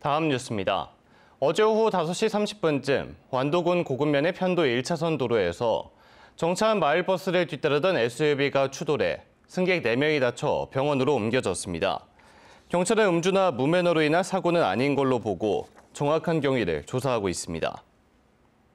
다음 뉴스입니다. 어제 오후 5시 30분쯤 완도군 고급면의 편도 1차선 도로에서 정차한 마을버스를 뒤따르던 SUV가 추돌해 승객 4명이 다쳐 병원으로 옮겨졌습니다. 경찰의 음주나 무매너로 인한 사고는 아닌 걸로 보고 정확한 경위를 조사하고 있습니다.